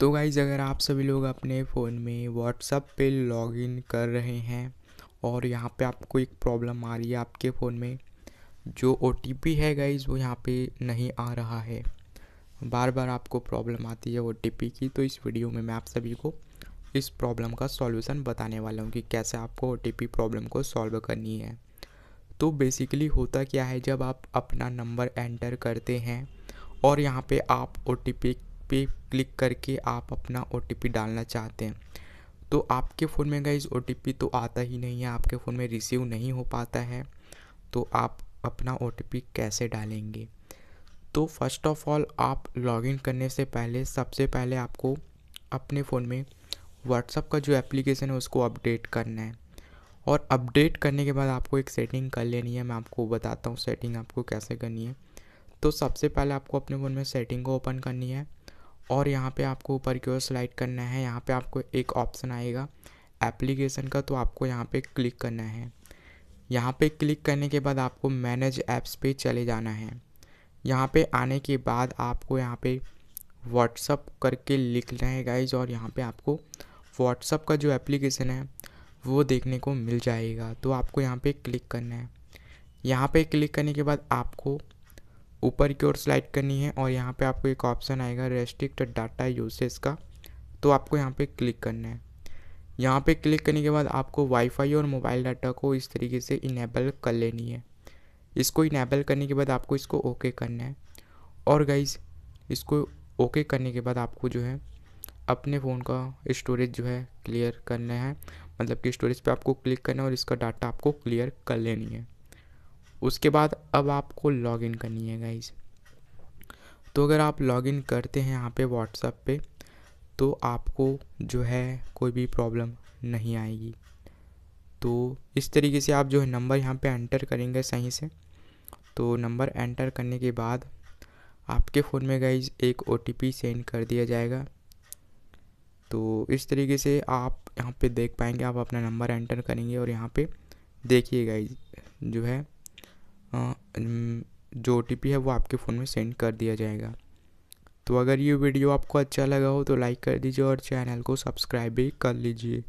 तो गाइज़ अगर आप सभी लोग अपने फ़ोन में व्हाट्सअप पे लॉगिन कर रहे हैं और यहाँ पे आपको एक प्रॉब्लम आ रही है आपके फ़ोन में जो ओ है गाइज़ वो यहाँ पे नहीं आ रहा है बार बार आपको प्रॉब्लम आती है ओ की तो इस वीडियो में मैं आप सभी को इस प्रॉब्लम का सॉल्यूशन बताने वाला हूँ कि कैसे आपको ओ प्रॉब्लम को सॉल्व करनी है तो बेसिकली होता क्या है जब आप अपना नंबर एंटर करते हैं और यहाँ पे आप ओ पे क्लिक करके आप अपना ओ डालना चाहते हैं तो आपके फ़ोन में गई ओ तो आता ही नहीं है आपके फ़ोन में रिसीव नहीं हो पाता है तो आप अपना ओ कैसे डालेंगे तो फर्स्ट ऑफ ऑल आप लॉगिन करने से पहले सबसे पहले आपको अपने फ़ोन में व्हाट्सअप का जो एप्लीकेशन है उसको अपडेट करना है और अपडेट करने के बाद आपको एक सेटिंग कर लेनी है मैं आपको बताता हूँ सेटिंग आपको कैसे करनी है तो सबसे पहले आपको अपने फ़ोन में सेटिंग को ओपन करनी है और यहाँ पे आपको ऊपर की ओर स्लाइड करना है यहाँ पे आपको एक ऑप्शन आएगा एप्लीकेशन का तो आपको यहाँ पे क्लिक करना है यहाँ पे क्लिक करने के बाद आपको मैनेज ऐप्स पे चले जाना है यहाँ पे आने के बाद आपको यहाँ पे व्हाट्सअप करके लिखना है गाइज और यहाँ पे आपको व्हाट्सअप का जो एप्लीकेशन है वो देखने को मिल जाएगा तो आपको यहाँ पे क्लिक करना है यहाँ पे क्लिक करने के बाद आपको ऊपर की ओर स्लाइड करनी है और यहाँ पे आपको एक ऑप्शन आएगा रेस्ट्रिक्ट डाटा यूसेज का तो आपको यहाँ पे क्लिक करना है यहाँ पे क्लिक करने के बाद आपको वाईफाई और मोबाइल डाटा को इस तरीके से इनेबल कर लेनी है इसको इनेबल करने के बाद आपको इसको ओके करना है और गाइज इसको ओके करने के बाद आपको जो है अपने फ़ोन का स्टोरेज जो है क्लियर करना है मतलब कि स्टोरेज पे आपको क्लिक करना है और इसका डाटा आपको क्लियर कर लेनी है उसके बाद अब आपको लॉगिन करनी है गाइज़ तो अगर आप लॉगिन करते हैं यहाँ पे व्हाट्सअप पे तो आपको जो है कोई भी प्रॉब्लम नहीं आएगी तो इस तरीके से आप जो है नंबर यहाँ पे एंटर करेंगे सही से तो नंबर एंटर करने के बाद आपके फ़ोन में गाइज एक ओ सेंड कर दिया जाएगा तो इस तरीके से आप यहाँ पे देख पाएंगे आप अपना नंबर एंटर करेंगे और यहाँ पे देखिए गाइज जो है हाँ, जो ओ है वो आपके फ़ोन में सेंड कर दिया जाएगा तो अगर ये वीडियो आपको अच्छा लगा हो तो लाइक कर दीजिए और चैनल को सब्सक्राइब भी कर लीजिए